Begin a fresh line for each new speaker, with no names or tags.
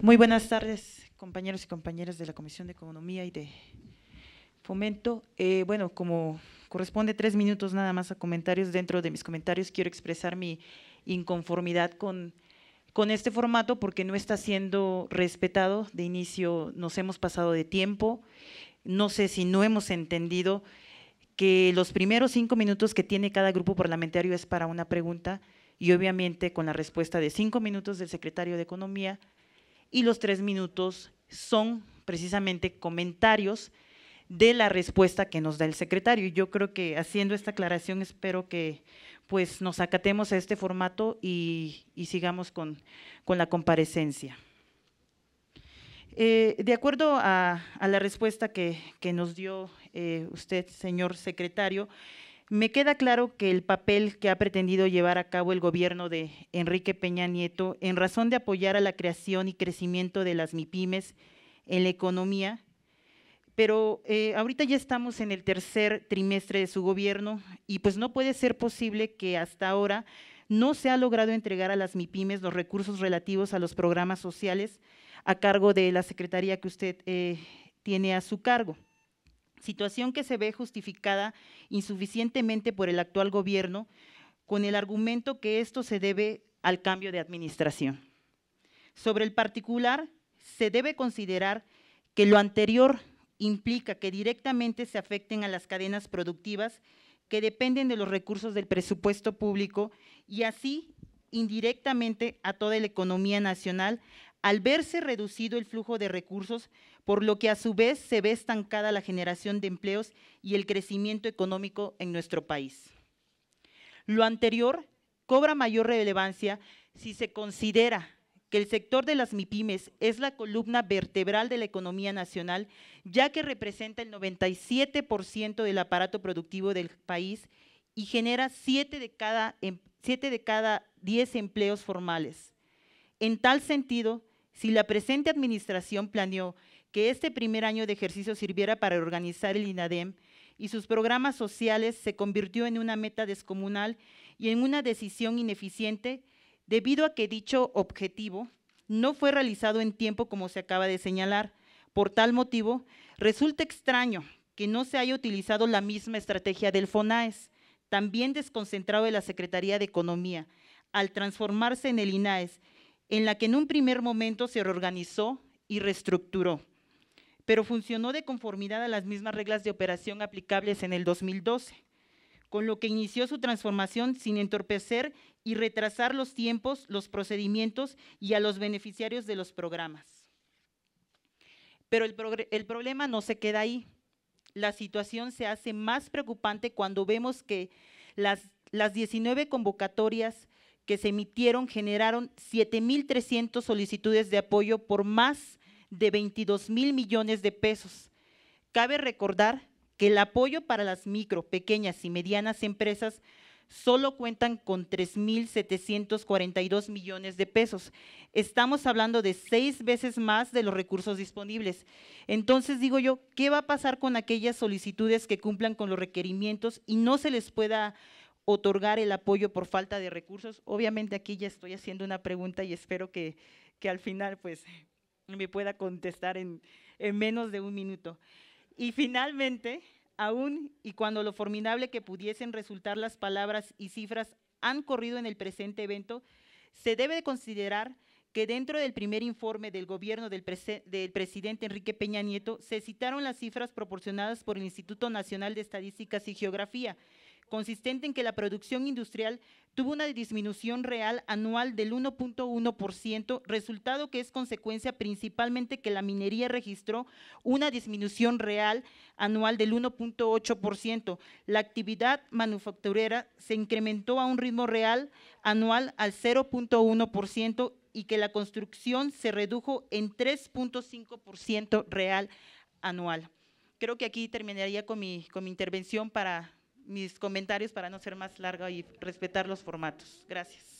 Muy buenas tardes, compañeros y compañeras de la Comisión de Economía y de Fomento. Eh, bueno, como corresponde tres minutos nada más a comentarios, dentro de mis comentarios quiero expresar mi inconformidad con este formato porque no está siendo respetado. De inicio nos hemos pasado de tiempo. No sé si no hemos entendido que los primeros cinco minutos que tiene cada grupo parlamentario es para una pregunta y obviamente con la respuesta de cinco minutos del secretario de Economía, y los tres minutos son precisamente comentarios de la respuesta que nos da el secretario. Y yo creo que haciendo esta aclaración espero que pues nos acatemos a este formato y, sigamos con, la comparecencia. Eh, de acuerdo a, la respuesta que, nos dio eh, usted, señor secretario, me queda claro que el papel que ha pretendido llevar a cabo el gobierno de Enrique Peña Nieto en razón de apoyar a la creación y crecimiento de las MIPIMES en la economía, pero eh, ahorita ya estamos en el tercer trimestre de su gobierno y pues no puede ser posible que hasta ahora no se ha logrado entregar a las MIPIMES los recursos relativos a los programas sociales a cargo de la secretaría que usted eh, tiene a su cargo situación que se ve justificada insuficientemente por el actual gobierno con el argumento que esto se debe al cambio de administración. Sobre el particular, se debe considerar que lo anterior implica que directamente se afecten a las cadenas productivas que dependen de los recursos del presupuesto público y así indirectamente a toda la economía nacional al verse reducido el flujo de recursos, por lo que a su vez se ve estancada la generación de empleos y el crecimiento económico en nuestro país. Lo anterior cobra mayor relevancia si se considera que el sector de las MIPIMES es la columna vertebral de la economía nacional, ya que representa el 97% del aparato productivo del país y genera 7 de cada, 10 em, empleos formales. En tal sentido, si la presente administración planeó que este primer año de ejercicio sirviera para organizar el INADEM y sus programas sociales se convirtió en una meta descomunal y en una decisión ineficiente debido a que dicho objetivo no fue realizado en tiempo como se acaba de señalar. Por tal motivo, resulta extraño que no se haya utilizado la misma estrategia del FONAES, también desconcentrado de la Secretaría de Economía, al transformarse en el INAES en la que en un primer momento se reorganizó y reestructuró, pero funcionó de conformidad a las mismas reglas de operación aplicables en el 2012, con lo que inició su transformación sin entorpecer y retrasar los tiempos, los procedimientos y a los beneficiarios de los programas. Pero el, problema no se queda ahí. La situación se hace más preocupante cuando vemos que las, las 19 convocatorias que se emitieron generaron 7.300 solicitudes de apoyo por más de 22 mil millones de pesos. Cabe recordar que el apoyo para las micro, pequeñas y medianas empresas solo cuentan con 3.742 millones de pesos. Estamos hablando de seis veces más de los recursos disponibles. Entonces digo yo, ¿qué va a pasar con aquellas solicitudes que cumplan con los requerimientos y no se les pueda otorgar el apoyo por falta de recursos. Obviamente aquí ya estoy haciendo una pregunta y espero que, al final pues me pueda contestar en, menos de un minuto. Y finalmente, aún y cuando lo formidable que pudiesen resultar las palabras y cifras han corrido en el presente evento, se debe considerar que dentro del primer informe del gobierno del, del, presidente Enrique Peña Nieto se citaron las cifras proporcionadas por el Instituto Nacional de Estadísticas y Geografía, consistente en que la producción industrial tuvo una disminución real anual del 1.1%, resultado que es consecuencia principalmente que la minería registró una disminución real anual del 1.8%. La actividad manufacturera se incrementó a un ritmo real anual al 0.1% y que la construcción se redujo en 3.5% real anual. Creo que aquí terminaría con mi, con intervención para mis comentarios para no ser más largo y respetar los formatos. Gracias.